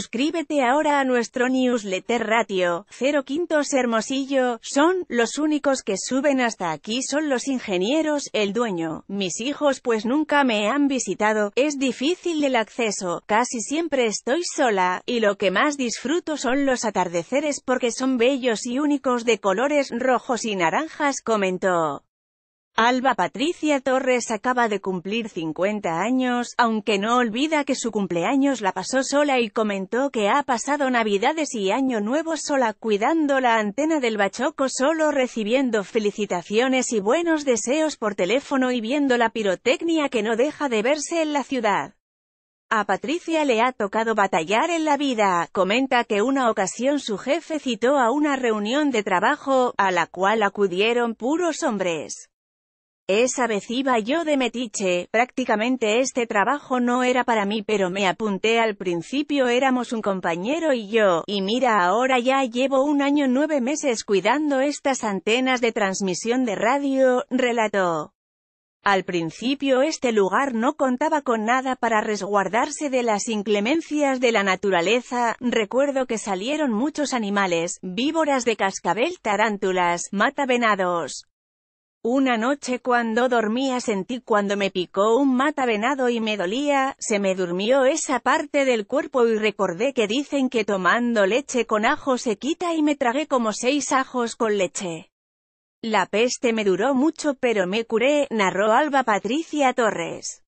Suscríbete ahora a nuestro newsletter ratio, 0 Quintos Hermosillo, son, los únicos que suben hasta aquí son los ingenieros, el dueño, mis hijos pues nunca me han visitado, es difícil el acceso, casi siempre estoy sola, y lo que más disfruto son los atardeceres porque son bellos y únicos de colores rojos y naranjas comentó. Alba Patricia Torres acaba de cumplir 50 años, aunque no olvida que su cumpleaños la pasó sola y comentó que ha pasado navidades y año nuevo sola cuidando la antena del bachoco solo recibiendo felicitaciones y buenos deseos por teléfono y viendo la pirotecnia que no deja de verse en la ciudad. A Patricia le ha tocado batallar en la vida, comenta que una ocasión su jefe citó a una reunión de trabajo, a la cual acudieron puros hombres. Esa vez iba yo de metiche, prácticamente este trabajo no era para mí pero me apunté al principio éramos un compañero y yo, y mira ahora ya llevo un año nueve meses cuidando estas antenas de transmisión de radio, relató. Al principio este lugar no contaba con nada para resguardarse de las inclemencias de la naturaleza, recuerdo que salieron muchos animales, víboras de cascabel tarántulas, mata venados. Una noche cuando dormía sentí cuando me picó un mata venado y me dolía, se me durmió esa parte del cuerpo y recordé que dicen que tomando leche con ajo se quita y me tragué como seis ajos con leche. La peste me duró mucho pero me curé, narró Alba Patricia Torres.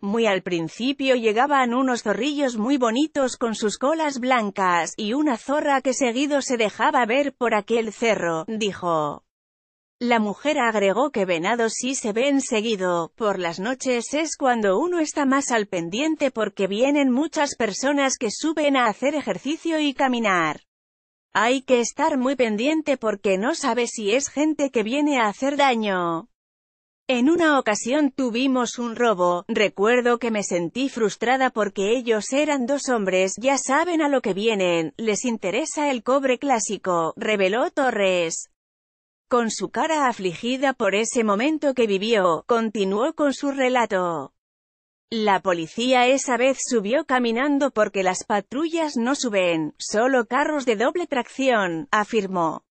Muy al principio llegaban unos zorrillos muy bonitos con sus colas blancas, y una zorra que seguido se dejaba ver por aquel cerro, dijo. La mujer agregó que venado sí se ven seguido, por las noches es cuando uno está más al pendiente porque vienen muchas personas que suben a hacer ejercicio y caminar. Hay que estar muy pendiente porque no sabe si es gente que viene a hacer daño. En una ocasión tuvimos un robo, recuerdo que me sentí frustrada porque ellos eran dos hombres, ya saben a lo que vienen, les interesa el cobre clásico, reveló Torres. Con su cara afligida por ese momento que vivió, continuó con su relato. La policía esa vez subió caminando porque las patrullas no suben, solo carros de doble tracción, afirmó.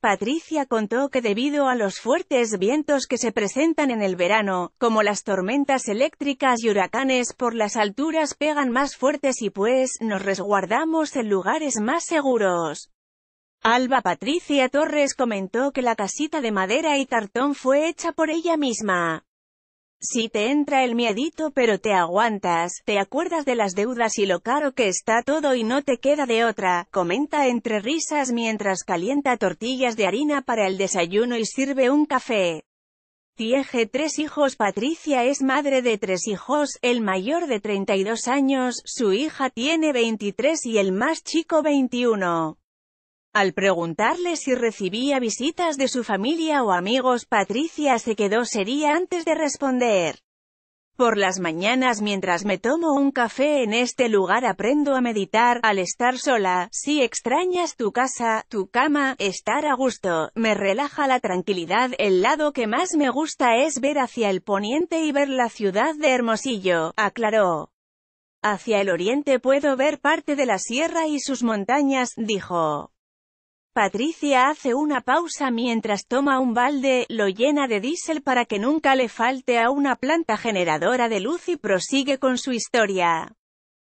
Patricia contó que debido a los fuertes vientos que se presentan en el verano, como las tormentas eléctricas y huracanes por las alturas pegan más fuertes y pues nos resguardamos en lugares más seguros. Alba Patricia Torres comentó que la casita de madera y tartón fue hecha por ella misma. Si te entra el miedito pero te aguantas, te acuerdas de las deudas y lo caro que está todo y no te queda de otra, comenta entre risas mientras calienta tortillas de harina para el desayuno y sirve un café. Tiene tres hijos Patricia es madre de tres hijos, el mayor de 32 años, su hija tiene 23 y el más chico 21. Al preguntarle si recibía visitas de su familia o amigos, Patricia se quedó seria antes de responder. Por las mañanas mientras me tomo un café en este lugar aprendo a meditar, al estar sola, si extrañas tu casa, tu cama, estar a gusto, me relaja la tranquilidad, el lado que más me gusta es ver hacia el poniente y ver la ciudad de Hermosillo, aclaró. Hacia el oriente puedo ver parte de la sierra y sus montañas, dijo. Patricia hace una pausa mientras toma un balde, lo llena de diésel para que nunca le falte a una planta generadora de luz y prosigue con su historia.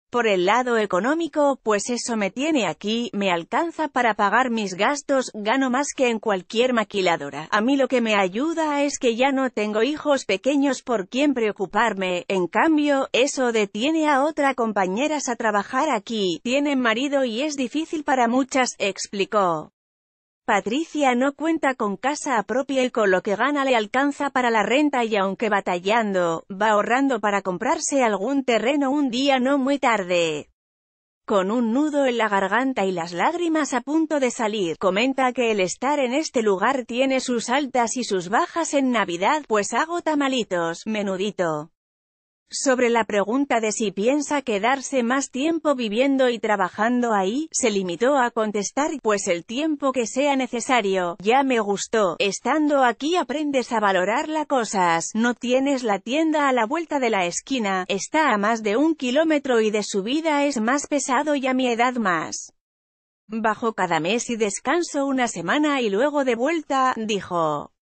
Por el lado económico, pues eso me tiene aquí, me alcanza para pagar mis gastos, gano más que en cualquier maquiladora. A mí lo que me ayuda es que ya no tengo hijos pequeños por quien preocuparme, en cambio, eso detiene a otra compañeras a trabajar aquí, tienen marido y es difícil para muchas, explicó. Patricia no cuenta con casa propia y con lo que gana le alcanza para la renta y aunque batallando, va ahorrando para comprarse algún terreno un día no muy tarde. Con un nudo en la garganta y las lágrimas a punto de salir, comenta que el estar en este lugar tiene sus altas y sus bajas en Navidad pues hago tamalitos, menudito. Sobre la pregunta de si piensa quedarse más tiempo viviendo y trabajando ahí, se limitó a contestar, pues el tiempo que sea necesario, ya me gustó, estando aquí aprendes a valorar las cosas, no tienes la tienda a la vuelta de la esquina, está a más de un kilómetro y de subida es más pesado y a mi edad más. Bajo cada mes y descanso una semana y luego de vuelta, dijo.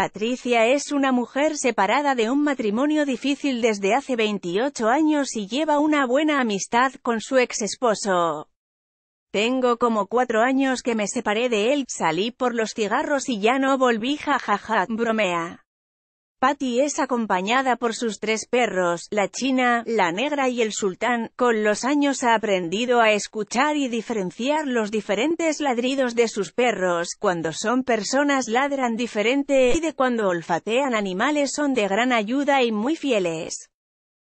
Patricia es una mujer separada de un matrimonio difícil desde hace 28 años y lleva una buena amistad con su ex esposo. Tengo como cuatro años que me separé de él, salí por los cigarros y ya no volví jajaja, bromea. Patty es acompañada por sus tres perros, la china, la negra y el sultán. Con los años ha aprendido a escuchar y diferenciar los diferentes ladridos de sus perros. Cuando son personas ladran diferente y de cuando olfatean animales son de gran ayuda y muy fieles.